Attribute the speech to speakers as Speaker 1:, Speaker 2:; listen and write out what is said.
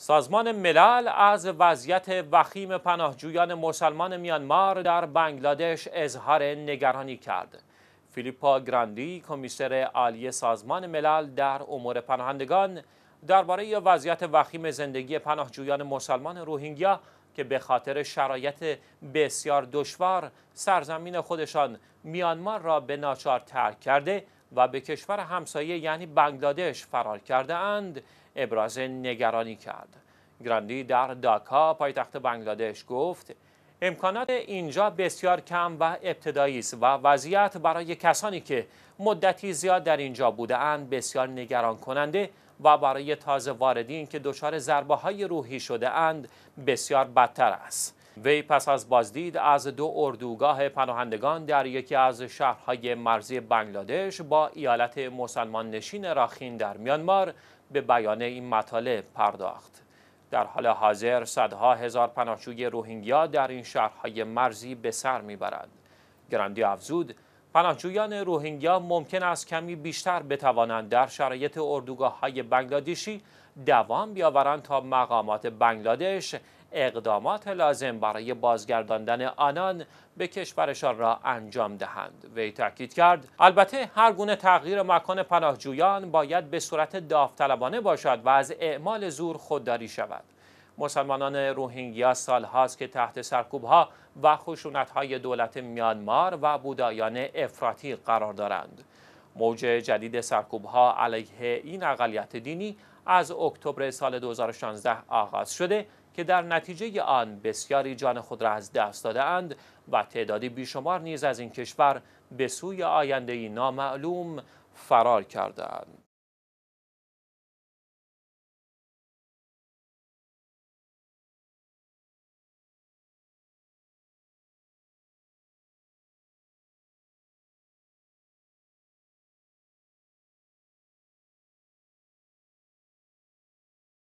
Speaker 1: سازمان ملل از وضعیت وخیم پناهجویان مسلمان میانمار در بنگلادش اظهار نگرانی کرد. فیلیپا گراندی کمیسر عالی سازمان ملل در امور پناهندگان درباره وضعیت وخیم زندگی پناهجویان مسلمان روهینگیا که به خاطر شرایط بسیار دشوار سرزمین خودشان میانمار را به ناچار ترک کرده و به کشور همسایه یعنی بنگلادش فرار کرده اند ابراز نگرانی کرد. گراندی در داکا پایتخت بنگلادش گفت امکانات اینجا بسیار کم و ابتدایی است و وضعیت برای کسانی که مدتی زیاد در اینجا بوده اند بسیار نگران کننده و برای تازه واردین که دچار ضربه های روحی شده اند بسیار بدتر است. وی پس از بازدید از دو اردوگاه پناهندگان در یکی از شهرهای مرزی بنگلادش با ایالت مسلمان نشین راخین در میانمار به بیان این مطالب پرداخت. در حال حاضر صدها هزار پناهجوی روهینگیا در این شهرهای مرزی به سر میبرد. گراندی افزود پناهجویان روهینگیا ممکن است کمی بیشتر بتوانند در شرایط اردوگاه های بنگلادیشی دوام بیاورند تا مقامات بنگلادش اقدامات لازم برای بازگرداندن آنان به کشورشان را انجام دهند وی تاکید کرد البته هر گونه تغییر مکان پناهجویان باید به صورت داوطلبانه باشد و از اعمال زور خودداری شود مسلمانان روهینگیا سال هاست که تحت سرکوب ها و خشونت های دولت میانمار و بودایان افراطی قرار دارند. موج جدید سرکوب ها علیه این اقلیت دینی از اکتبر سال 2016 آغاز شده که در نتیجه آن بسیاری جان خود را از دست دادهاند و تعدادی بیشمار نیز از این کشور به سوی آینده ای نامعلوم فرار کردند.